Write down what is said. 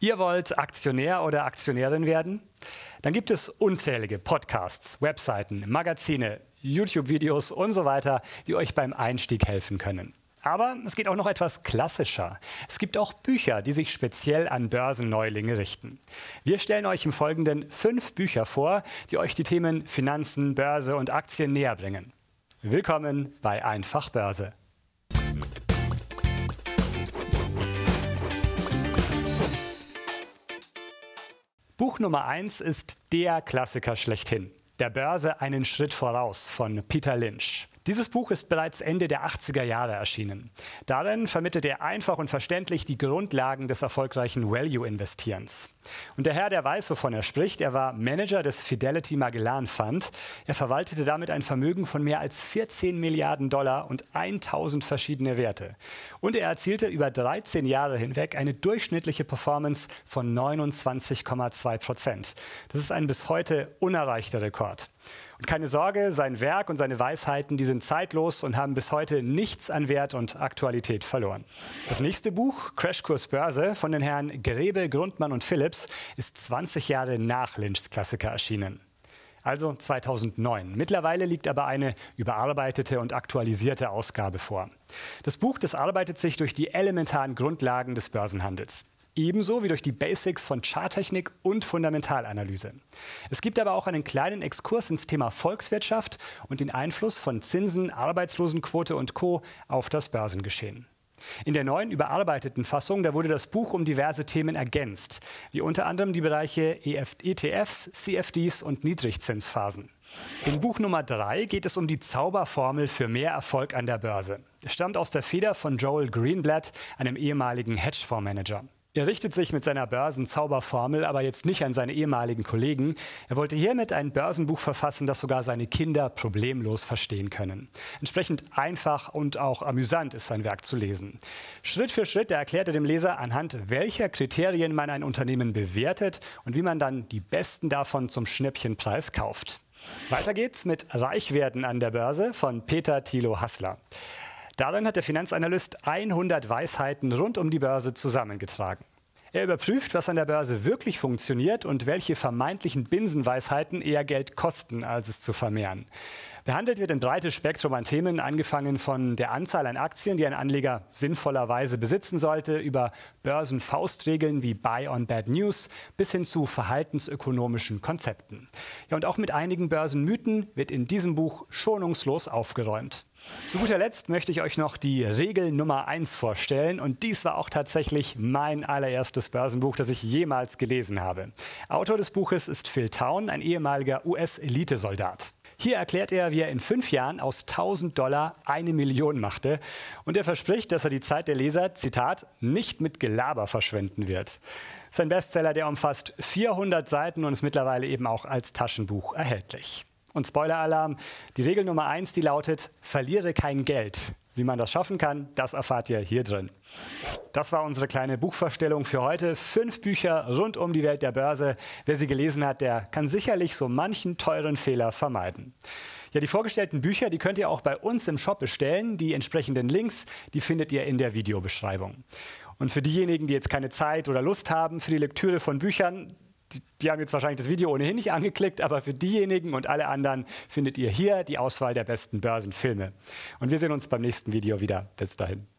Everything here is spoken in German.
Ihr wollt Aktionär oder Aktionärin werden? Dann gibt es unzählige Podcasts, Webseiten, Magazine, YouTube-Videos und so weiter, die euch beim Einstieg helfen können. Aber es geht auch noch etwas klassischer. Es gibt auch Bücher, die sich speziell an Börsenneulinge richten. Wir stellen euch im Folgenden fünf Bücher vor, die euch die Themen Finanzen, Börse und Aktien näher bringen. Willkommen bei Einfach Börse. Buch Nummer 1 ist der Klassiker schlechthin. Der Börse einen Schritt voraus von Peter Lynch. Dieses Buch ist bereits Ende der 80er Jahre erschienen. Darin vermittelt er einfach und verständlich die Grundlagen des erfolgreichen Value-Investierens. Und der Herr, der weiß, wovon er spricht, er war Manager des Fidelity Magellan Fund. Er verwaltete damit ein Vermögen von mehr als 14 Milliarden Dollar und 1000 verschiedene Werte. Und er erzielte über 13 Jahre hinweg eine durchschnittliche Performance von 29,2 Prozent. Das ist ein bis heute unerreichter Rekord. Und keine Sorge, sein Werk und seine Weisheiten, die sind sind zeitlos und haben bis heute nichts an Wert und Aktualität verloren. Das nächste Buch, Crashkurs Börse, von den Herren Grebe, Grundmann und Phillips, ist 20 Jahre nach Lynchs Klassiker erschienen also 2009. Mittlerweile liegt aber eine überarbeitete und aktualisierte Ausgabe vor. Das Buch, das arbeitet sich durch die elementaren Grundlagen des Börsenhandels. Ebenso wie durch die Basics von Charttechnik und Fundamentalanalyse. Es gibt aber auch einen kleinen Exkurs ins Thema Volkswirtschaft und den Einfluss von Zinsen, Arbeitslosenquote und Co. auf das Börsengeschehen. In der neuen überarbeiteten Fassung, da wurde das Buch um diverse Themen ergänzt, wie unter anderem die Bereiche ETFs, e CFDs und Niedrigzinsphasen. In Buch Nummer 3 geht es um die Zauberformel für mehr Erfolg an der Börse. Es stammt aus der Feder von Joel Greenblatt, einem ehemaligen Hedgefondsmanager. Er richtet sich mit seiner Börsenzauberformel aber jetzt nicht an seine ehemaligen Kollegen. Er wollte hiermit ein Börsenbuch verfassen, das sogar seine Kinder problemlos verstehen können. Entsprechend einfach und auch amüsant ist sein Werk zu lesen. Schritt für Schritt erklärt er dem Leser, anhand welcher Kriterien man ein Unternehmen bewertet und wie man dann die besten davon zum Schnäppchenpreis kauft. Weiter geht's mit Reichwerden an der Börse von Peter Thilo Hassler. Darin hat der Finanzanalyst 100 Weisheiten rund um die Börse zusammengetragen. Er überprüft, was an der Börse wirklich funktioniert und welche vermeintlichen Binsenweisheiten eher Geld kosten, als es zu vermehren. Behandelt wird ein breites Spektrum an Themen, angefangen von der Anzahl an Aktien, die ein Anleger sinnvollerweise besitzen sollte, über Börsenfaustregeln wie Buy on Bad News bis hin zu verhaltensökonomischen Konzepten. Ja, und auch mit einigen Börsenmythen wird in diesem Buch schonungslos aufgeräumt. Zu guter Letzt möchte ich euch noch die Regel Nummer 1 vorstellen und dies war auch tatsächlich mein allererstes Börsenbuch, das ich jemals gelesen habe. Autor des Buches ist Phil Town, ein ehemaliger US-Elitesoldat. Hier erklärt er, wie er in fünf Jahren aus 1000 Dollar eine Million machte. Und er verspricht, dass er die Zeit der Leser, Zitat, nicht mit Gelaber verschwenden wird. Sein Bestseller, der umfasst 400 Seiten und ist mittlerweile eben auch als Taschenbuch erhältlich. Und Spoiler-Alarm, die Regel Nummer 1, die lautet, verliere kein Geld. Wie man das schaffen kann, das erfahrt ihr hier drin. Das war unsere kleine Buchvorstellung für heute. Fünf Bücher rund um die Welt der Börse. Wer sie gelesen hat, der kann sicherlich so manchen teuren Fehler vermeiden. Ja, die vorgestellten Bücher, die könnt ihr auch bei uns im Shop bestellen. Die entsprechenden Links, die findet ihr in der Videobeschreibung. Und für diejenigen, die jetzt keine Zeit oder Lust haben für die Lektüre von Büchern, die, die haben jetzt wahrscheinlich das Video ohnehin nicht angeklickt, aber für diejenigen und alle anderen findet ihr hier die Auswahl der besten Börsenfilme. Und wir sehen uns beim nächsten Video wieder. Bis dahin.